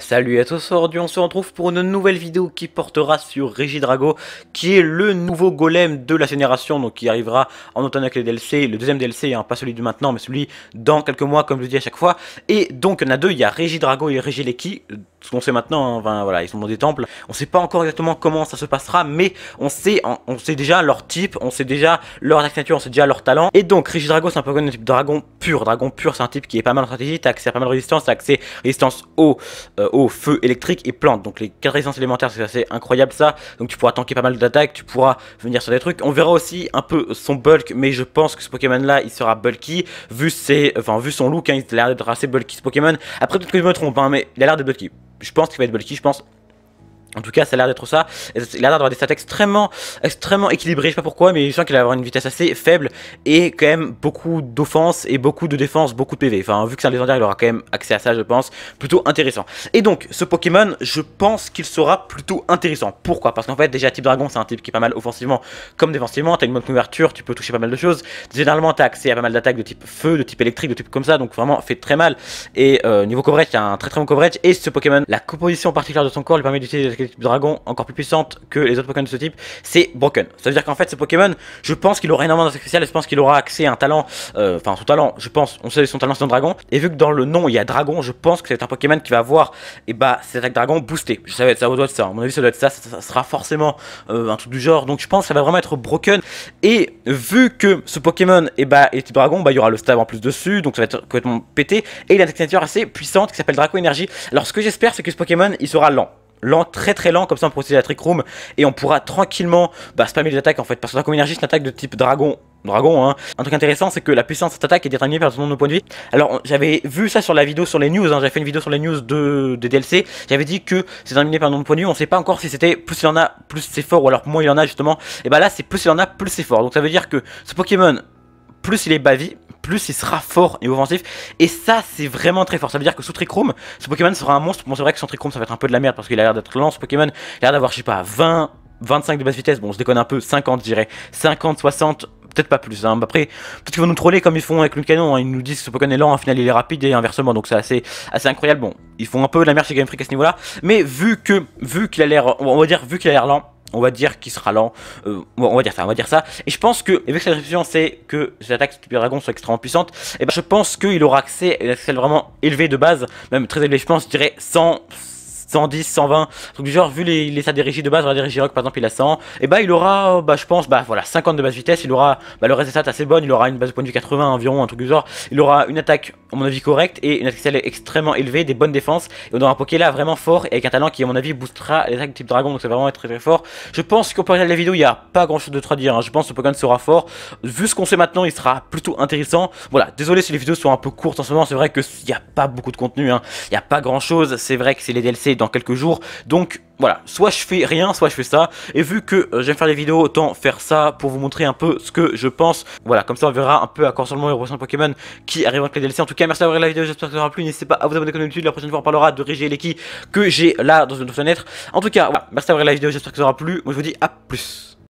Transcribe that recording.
Salut à tous, aujourd'hui on se retrouve pour une nouvelle vidéo qui portera sur Drago, qui est le nouveau golem de la génération donc qui arrivera en automne avec les DLC, le deuxième DLC, hein, pas celui du maintenant mais celui dans quelques mois comme je le dis à chaque fois et donc il y en a deux, il y a Régidrago et Régileki ce qu'on sait maintenant, hein, enfin voilà, ils sont dans des temples, on sait pas encore exactement comment ça se passera mais on sait, on sait déjà leur type, on sait déjà leur nature, on sait déjà leur talent et donc Régidrago c'est un comme un type dragon pur, dragon pur c'est un type qui est pas mal en stratégie, t'as accès à pas mal de résistance, t'as accès à résistance haut, euh, eau, euh, feu, électrique et plante. Donc les quatre résistances élémentaires, c'est assez incroyable ça. Donc tu pourras tanker pas mal d'attaques, tu pourras venir sur des trucs. On verra aussi un peu son bulk, mais je pense que ce Pokémon là, il sera bulky vu ses, enfin vu son look, hein. il a l'air d'être assez bulky ce Pokémon. Après peut-être que je me trompe, hein, mais il a l'air d'être bulky. Je pense qu'il va être bulky, je pense en tout cas, ça a l'air d'être ça. Il a l'air d'avoir des stats extrêmement, extrêmement équilibrées. Je sais pas pourquoi, mais je sens qu'il va avoir une vitesse assez faible et quand même beaucoup d'offense et beaucoup de défense, beaucoup de PV. Enfin, vu que c'est un légendaire, il aura quand même accès à ça, je pense. Plutôt intéressant. Et donc, ce Pokémon, je pense qu'il sera plutôt intéressant. Pourquoi Parce qu'en fait, déjà, type dragon, c'est un type qui est pas mal offensivement comme défensivement. T'as une bonne couverture, tu peux toucher pas mal de choses. Généralement, t'as accès à pas mal d'attaques de type feu, de type électrique, de type comme ça. Donc, vraiment, fait très mal. Et euh, niveau coverage, a un très très bon coverage. Et ce Pokémon, la composition particulière de son corps lui permet d'utiliser est de dragon encore plus puissante que les autres Pokémon de ce type, c'est broken. Ça veut dire qu'en fait, ce Pokémon, je pense qu'il aura énormément d'attaques spéciales, je pense qu'il aura accès à un talent, euh, enfin son talent, je pense, on sait que son talent c'est un dragon, et vu que dans le nom il y a dragon, je pense que c'est un Pokémon qui va avoir, et eh bah, ses attaques dragon boostées. je savais être, ça doit être ça, à mon avis ça doit être ça, ça, sera forcément euh, un truc du genre, donc je pense que ça va vraiment être broken, et vu que ce Pokémon, et eh bah, est type dragon, bah, il y aura le stab en plus dessus, donc ça va être complètement pété, et il a une signature assez puissante qui s'appelle Draco Energy. Alors ce que j'espère, c'est que ce Pokémon, il sera lent lent, très très lent, comme ça on procède à la Trick Room et on pourra tranquillement bah, spammer les attaques en fait. Parce que comme énergie, c'est une attaque de type dragon. Dragon, hein. Un truc intéressant, c'est que la puissance de cette attaque est déterminée par son nombre de points de vie. Alors, j'avais vu ça sur la vidéo sur les news, hein. j'avais fait une vidéo sur les news de, des DLC. J'avais dit que c'est déterminé par le nombre de points de vie. On sait pas encore si c'était plus il en a, plus c'est fort, ou alors moins il en a justement. Et bah là, c'est plus il en a, plus c'est fort. Donc ça veut dire que ce Pokémon, plus il est bas plus il sera fort et offensif. Et ça, c'est vraiment très fort. Ça veut dire que sous Trichrome, ce Pokémon sera un monstre. Bon, c'est vrai que sans ça va être un peu de la merde parce qu'il a l'air d'être lent ce Pokémon. Il a l'air d'avoir, je sais pas, 20, 25 de base vitesse. Bon, se déconne un peu, 50, je dirais. 50, 60, peut-être pas plus. Hein. Après, peut-être qu'ils vont nous troller comme ils font avec le canon. Hein. Ils nous disent que ce Pokémon est lent, en final il est rapide et inversement. Donc c'est assez, assez incroyable. Bon, ils font un peu de la merde chez Game Freak à ce niveau-là. Mais vu que, vu qu'il a l'air, on va dire, vu qu'il a l'air lent on va dire qu'il sera lent, euh, on va dire ça, on va dire ça, et je pense que, et vu que sa description c'est que ses attaques du dragon sont extrêmement puissantes, et eh ben je pense qu'il aura accès à une accès vraiment élevé de base, même très élevé, je pense, je dirais 100, 110, 120, truc du genre vu les, les sa de base, on va dire Rock par exemple il a 100, et bah il aura, euh, bah je pense, bah voilà, 50 de base vitesse, il aura, bah le reste des stats assez bonne, il aura une base de point de vue 80 environ, un truc du genre, il aura une attaque à mon avis correct et une attaque extrêmement élevée, des bonnes défenses et on aura un Poké là vraiment fort et avec un talent qui à mon avis boostera les attaques type dragon donc c'est vraiment très très fort. Je pense qu'au point de la vidéo, il n'y a pas grand chose de à dire, hein. je pense que Pokémon sera fort. Vu ce qu'on sait maintenant, il sera plutôt intéressant. Voilà, désolé si les vidéos sont un peu courtes en ce moment, c'est vrai qu'il n'y a pas beaucoup de contenu, hein. il y n'y a pas grand chose, c'est vrai que c'est les DLC dans quelques jours donc voilà, soit je fais rien, soit je fais ça. Et vu que euh, j'aime faire des vidéos, autant faire ça pour vous montrer un peu ce que je pense. Voilà, comme ça on verra un peu à quoi ressemble le prochain Pokémon qui arrive avec les DLC. En tout cas, merci d'avoir regardé la vidéo, j'espère que ça vous aura plu. N'hésitez pas à vous abonner comme d'habitude, la prochaine fois on parlera de Régé et Leki que j'ai là dans une autre fenêtre. En tout cas, voilà, merci d'avoir regardé la vidéo, j'espère que ça vous aura plu. Moi je vous dis à plus.